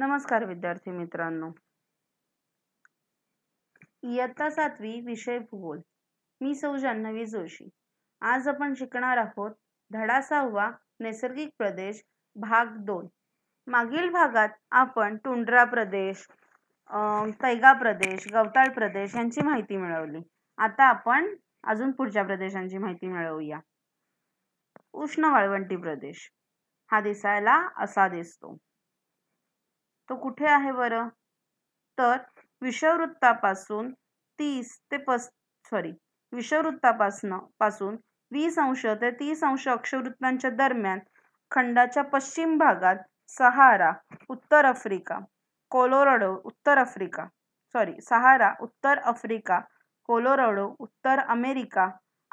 नमस्कार विद्यार्थी मित्रांनो इयत्ता सातवी विषय भूगोल मी सौ जान्हवी जोशी आज आपण शिकणार आहोत धडा सहावा नैसर्गिक प्रदेश भाग दोन मागील भागात आपण टुंड्रा प्रदेश तैगा प्रदेश गवताळ प्रदेश यांची माहिती मिळवली आता आपण अजून पुढच्या प्रदेशांची माहिती मिळवूया उष्ण वाळवंटी प्रदेश हा दिसायला असा दिसतो तो कुठे आहे बरं तर विषववृत्तापासून तीस ते पस सॉरी विषववृत्तापासनं पासून वीस अंश ते तीस अंश अक्षवृत्तांच्या दरम्यान खंडाच्या पश्चिम भागात सहारा उत्तर आफ्रिका कोलोराडो उत्तर आफ्रिका सॉरी सहारा उत्तर आफ्रिका कोलोराडो उत्तर अमेरिका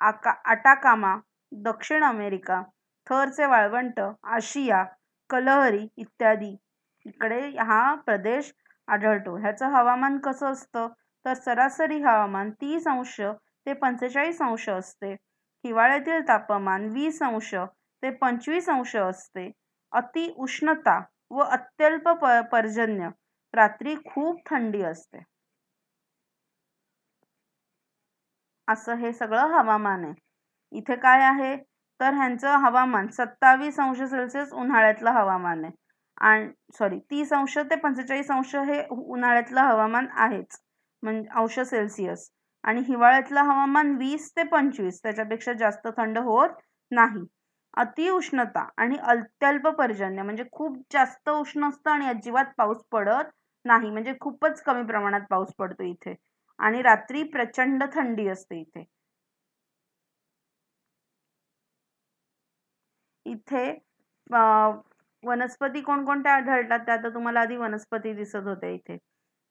आका आटाकामा दक्षिण अमेरिका थरचे वाळवंट आशिया कलहरी इत्यादी इकडे हा प्रदेश आढळतो ह्याचं हवामान कसं असतं तर सरासरी हवामान तीस अंश ते पंचेचाळीस अंश असते हिवाळ्यातील तापमान वीस अंश ते पंचवीस अंश असते अति उष्णता व अत्यल्प प पर्जन्य रात्री खूप थंडी असते असं हे सगळं हवामान आहे इथे काय आहे तर ह्यांचं हवामान सत्तावीस अंश सेल्सिअस उन्हाळ्यातलं हवामान आहे आणि सॉरी तीस अंश ते पंचेचाळीस अंश हे उन्हाळ्यातलं हवामान आहेच म्हणजे अंश सेल्सिअस आणि हिवाळ्यातलं हवामान वीस ते पंचवीस त्याच्यापेक्षा जास्त थंड होत नाही अतिउष्णता आणि अत्यल्प पर्जन्य म्हणजे खूप जास्त उष्ण असतं आणि अजिबात पाऊस पडत नाही म्हणजे खूपच कमी प्रमाणात पाऊस पडतो इथे आणि रात्री प्रचंड थंडी असते इथे इथे वनस्पती कोणकोणत्या आढळतात त्या तर तुम्हाला आधी वनस्पती दिसत होत्या इथे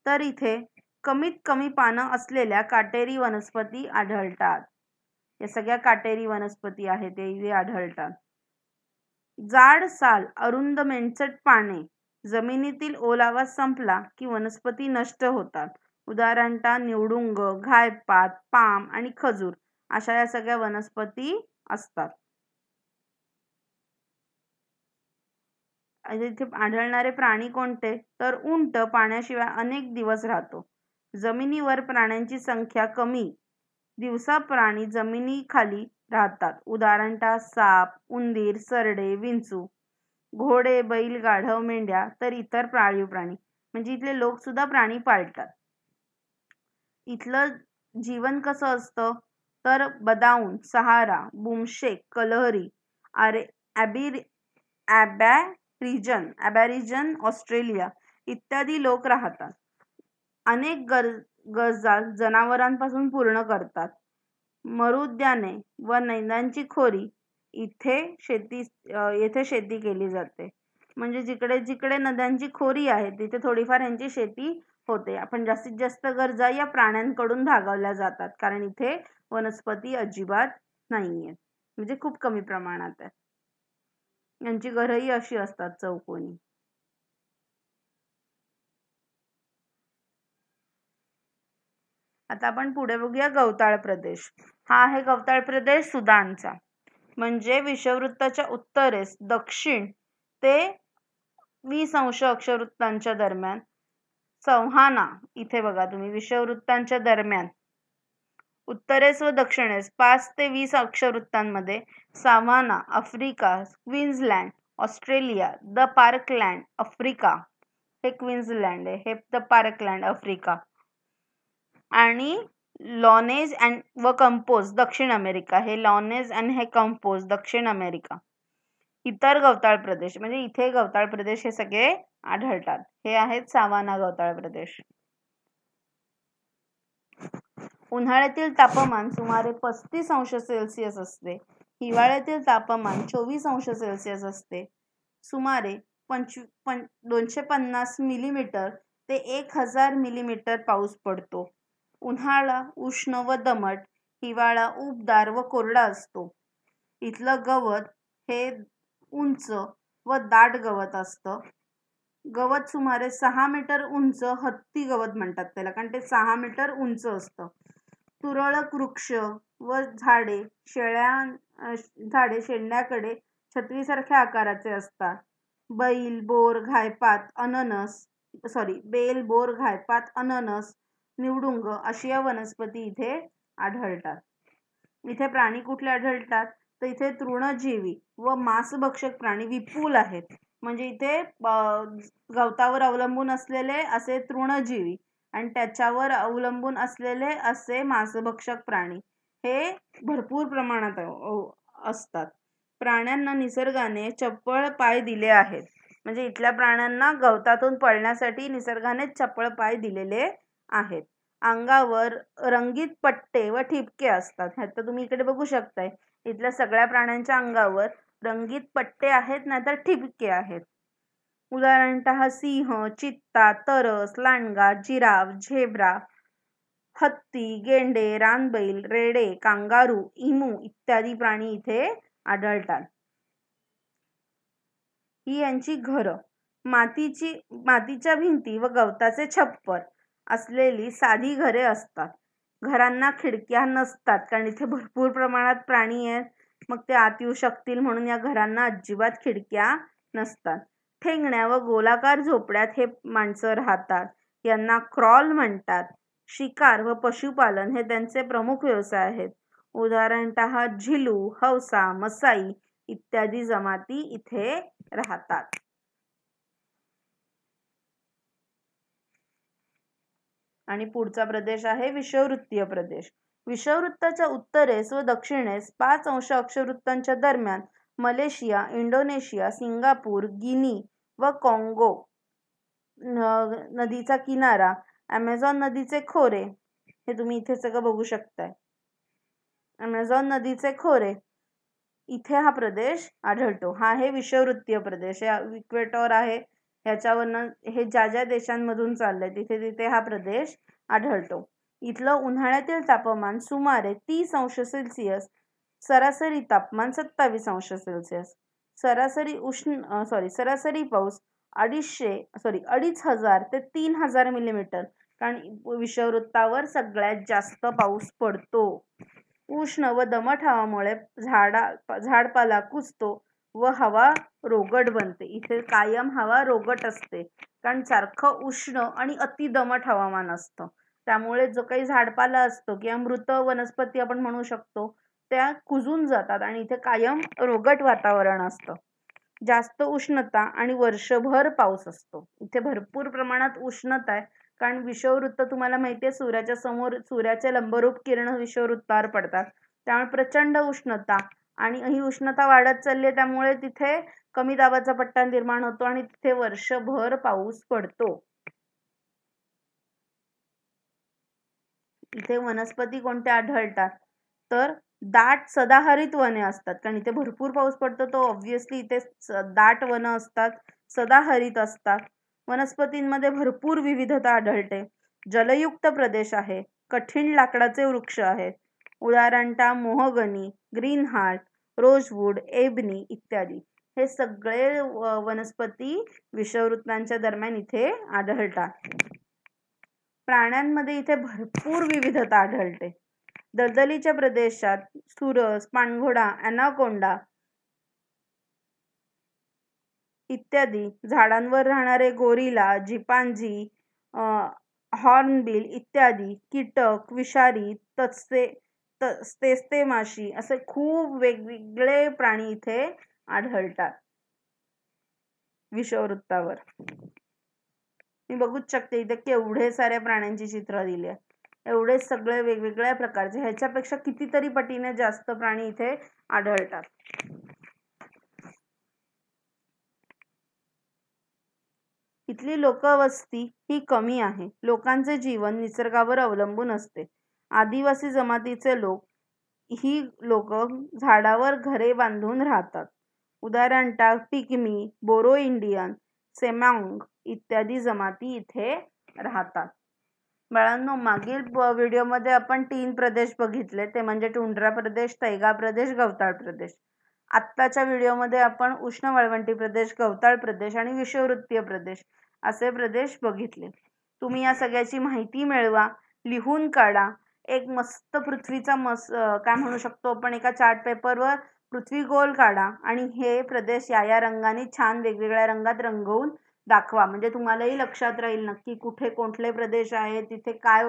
तर इथे कमीत कमी पानं असलेल्या काटेरी वनस्पती आढळतात या सगळ्या काटेरी वनस्पती आहेत ते इथे आढळतात जाड साल अरुंद मेंचट पाने जमिनीतील ओलावा संपला की वनस्पती नष्ट होतात उदाहरणतः निवडुंग घायपात पाम आणि खजूर अशा या सगळ्या वनस्पती असतात इथे आढळणारे प्राणी कोणते तर उंट पाण्याशिवाय अनेक दिवस राहतो जमिनीवर प्राण्यांची संख्या कमी दिवसा प्राणी जमिनीखाली राहतात उदाहरणतः साप उंदीर सरडे विंचू घोडे बैल गाढव मेंढ्या तर इतर पाळीव प्राणी म्हणजे इथले लोक सुद्धा प्राणी पाळतात इथलं जीवन कसं असतं तर बदाऊन सहारा बुमशेक कलहरी अरे अबीर ॲबॅ रिजन ॲबॅरिजन ऑस्ट्रेलिया इत्यादी लोक राहतात अनेक गर गरजा जनावरांपासून पूर्ण करतात मरुद्याने व नैनांची खोरी इथे शेती येथे शेती केली जाते म्हणजे जिकडे जिकडे नद्यांची खोरी आहे तिथे थोडीफार यांची शेती होते आपण जास्तीत जास्त गरजा या प्राण्यांकडून भागवल्या जातात कारण इथे वनस्पती अजिबात नाही म्हणजे खूप कमी प्रमाणात आहे यांची घरंही अशी असतात चौकोनी आता आपण पुढे बघूया गवताळ प्रदेश हा आहे गवताळ प्रदेश सुदानचा म्हणजे विषुववृत्ताच्या उत्तरेस दक्षिण ते वीस अंश अक्षवृत्तांच्या दरम्यान संहाना इथे बघा तुम्ही विषवृत्तांच्या दरम्यान उत्तरेस व दक्षिणेस पाच ते वीस अक्षवृत्तांमध्ये savanna Africa Queensland Australia the parkland Africa हे क्वीन्सलँड आहे हे द पार्कलँड आफ्रिका आणि लॉनेज अँड व कंपोज दक्षिण अमेरिका हे लॉनेज अँड हे कंपोज दक्षिण अमेरिका इतर गवताळ प्रदेश म्हणजे इथे गवताळ प्रदेश हे सगळे आढळतात हे आहेत सावाना गवताळ प्रदेश उन्हाळ्यातील तापमान सुमारे पस्तीस अंश सेल्सिअस असते हिवाळ्यातील तापमान चोवीस अंश सेल्सिअस असते सुमारे पंच पं दोनशे पन्नास मिलीमीटर ते एक हजार मिलीमीटर पाऊस पडतो उन्हाळा उष्ण व दमट हिवाळा उबदार व कोरडा असतो इथलं गवत हे उंच व दाट गवत असतं गवत सुमारे सहा मीटर उंच हत्ती गवत म्हणतात त्याला कारण ते सहा मीटर उंच असतं तुरळक वृक्ष व झाडे शेळ्या झाडे शेंडण्याकडे छत्रीसारख्या आकाराचे असतात बैल बोर घायपात अननस सॉरी बेल बोर घायपात अननस निवडुंग अशी या वनस्पती इथे आढळतात इथे प्राणी कुठले आढळतात तर इथे तृणजीवी व मांसभक्षक प्राणी विपुल आहेत म्हणजे इथे गवतावर अवलंबून असलेले असे तृणजीवी आणि त्याच्यावर अवलंबून असलेले असे मांसभक्षक प्राणी हे भरपूर प्रमाणात असतात प्राण्यांना निसर्गाने चपळ पाय दिले आहेत म्हणजे इथल्या प्राण्यांना गवतातून पळण्यासाठी निसर्गाने चपळ पाय दिलेले आहेत अंगावर रंगीत पट्टे व ठिपके असतात ह्या तर तुम्ही इकडे बघू शकताय इथल्या सगळ्या प्राण्यांच्या अंगावर रंगीत पट्टे आहेत नाहीतर ठिपके आहेत उदाहरणत सिंह चित्ता तरस लांडगा जिराव झेब्रा हत्ती, गेंडे, रानबैल, रेडे, कांगारू, इमू इत्यादी प्राणी इथे आढळतात. ही यांची घरं. मातीची मातीच्या भिंती व गवताचे छप्पर असलेली साधी घरे असतात. घरांना खिडक्या नसतात कारण इथे भरपूर प्रमाणात प्राणी आहेत मग ते आत येऊ शकतील म्हणून या घरांना अजिबात खिडक्या नसतात. ठेंगण्या व गोलाकार झोपड्यात हे माणसं राहतात. यांना क्रॉल म्हणतात. शिकार व पशुपालन हे त्यांचे प्रमुख व्यवसाय आहेत उदाहरणत झिलू हौसा मसाई इत्यादी जमाती इथे राहतात आणि पुढचा प्रदेश आहे विषववृत्तीय प्रदेश विषववृत्ताच्या उत्तरेस व दक्षिणेस पाच अंश अक्षवृत्तांच्या दरम्यान मलेशिया इंडोनेशिया सिंगापूर गिनी व कॉंगो नदीचा किनारा अमेझॉन नदीचे खोरे हे तुम्ही इथे सगळं बघू शकताय अमेझॉन नदीचे खोरे इथे हा प्रदेश आढळतो हा आहे विषववृत्तीय प्रदेश इक्वेटॉर आहे ह्याच्यावर हे ज्या ज्या देशांमधून चाललंय तिथे तिथे हा प्रदेश आढळतो इथलं उन्हाळ्यातील तापमान सुमारे तीस अंश सेल्सिअस सरासरी तापमान सत्तावीस अंश सेल्सिअस सरासरी उष्ण सॉरी सरासरी पाऊस अडीचशे सॉरी अडीच हजार ते तीन हजार मिलीमीटर कारण विषववृत्तावर सगळ्यात जास्त पाऊस पडतो उष्ण व दमट हवामुळे झाडा झाडपाला कुजतो व हवा रोगट बनते इथे कायम हवा रोगट असते कारण सारखं उष्ण आणि अति दमट हवामान असतं त्यामुळे जो काही झाडपाला असतो किंवा मृत वनस्पती आपण म्हणू शकतो त्या कुजून जातात आणि इथे कायम रोगट वातावरण असतं जास्त उष्णता आणि वर्षभर पाऊस असतो इथे भरपूर प्रमाणात उष्णता आहे कारण विषववृत्त तुम्हाला माहिती आहे सूर्याच्या समोर सूर्याचे लंबरूप किरण विषववृत्तावर पडतात त्यामुळे प्रचंड उष्णता आणि ही उष्णता वाढत चालली आहे त्यामुळे तिथे कमी दाबाचा पट्टा निर्माण होतो आणि तिथे वर्षभर पाऊस पडतो इथे वनस्पती कोणत्या आढळतात तर दाट सदाहरित वने असतात कारण इथे भरपूर पाऊस पडतो तो ऑब्व्हियसली इथे दाट वन असतात सदाहरित असतात वनस्पतींमध्ये भरपूर विविधता आढळते जलयुक्त प्रदेश आहे कठीण लाकडाचे वृक्ष आहेत उदाहरणता mahogany greenheart rosewood ebony इत्यादी हे सगळे वनस्पती विषवृत्तांच्या दरम्यान इथे आढळतात प्राण्यांमध्ये इथे भरपूर विविधता आढळते दलदलीच्या प्रदेशात सुरस पानघोडा अनाकोंडा इत्यादी झाडांवर राहणारे गोरिला जिपांझी हॉर्नबिल इत्यादी कीटक विषारी तत्से तेस्ते माशी असे खूप वेगवेगळे प्राणी इथे आढळतात विषववृत्तावर मी बघूच शकते इथे केवढे साऱ्या प्राण्यांची चित्र दिली आहे एवढे सगळे वेगवेगळ्या प्रकारचे ह्याच्यापेक्षा कितीतरी पटीने जास्त प्राणी इथे आढळतात इथली लोकवस्ती ही कमी आहे लोकांचे जीवन निसर्गावर अवलंबून असते आदिवासी जमातीचे लोक ही लोक झाडावर घरे बांधून राहतात उदाहरणार्थ पिकमी बोरो इंडियन सेमांग इत्यादी जमाती इथे राहतात बाळांनो मागील व्हिडिओमध्ये आपण तीन प्रदेश बघितले ते म्हणजे टुंड्रा प्रदेश तैगा प्रदेश गवताळ प्रदेश आत्ताच्या व्हिडिओमध्ये आपण उष्ण वाळवंटी प्रदेश गवताळ प्रदेश आणि विषुववृत्तीय प्रदेश असे प्रदेश बघितले तुम्ही या सगळ्याची माहिती मिळवा लिहून काढा एक मस्त पृथ्वीचा मस काय म्हणू शकतो आपण एका चार्ट पेपरवर पृथ्वी गोल काढा आणि हे प्रदेश या या रंगाने छान वेगवेगळ्या रंगात रंगवून दाखवा म्हणजे तुम्हालाही लक्षात राहील नक्की कुठे कोणते प्रदेश आहे तिथे काय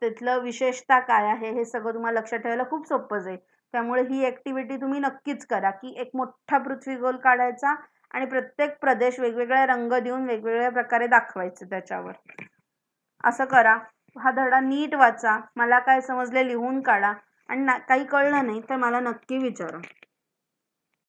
तिथलं विशेषता काय आहे हे सगळं तुम्हाला लक्षात ठेवायला खूप सोपं जाईल त्यामुळे ही ऍक्टिव्हिटी तुम्ही नक्कीच करा की एक मोठा पृथ्वी गोल काढायचा आणि प्रत्येक प्रदेश वेगवेगळ्या रंग देऊन वेगवेगळ्या प्रकारे दाखवायचं त्याच्यावर असं करा हा धडा नीट वाचा मला काय समजले लिहून काढा आणि काही कळलं नाही तर मला नक्की विचारा